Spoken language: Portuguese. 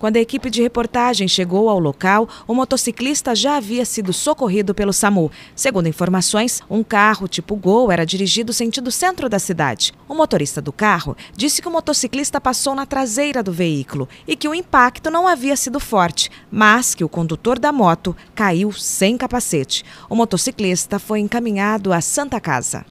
Quando a equipe de reportagem chegou ao local, o motociclista já havia sido socorrido pelo SAMU. Segundo informações, um carro tipo Gol era dirigido sentido centro da cidade. O motorista do carro disse que o motociclista passou na traseira do veículo e que o impacto não havia sido forte, mas que o condutor da moto caiu sem capacete. O motociclista foi encaminhado à Santa Casa.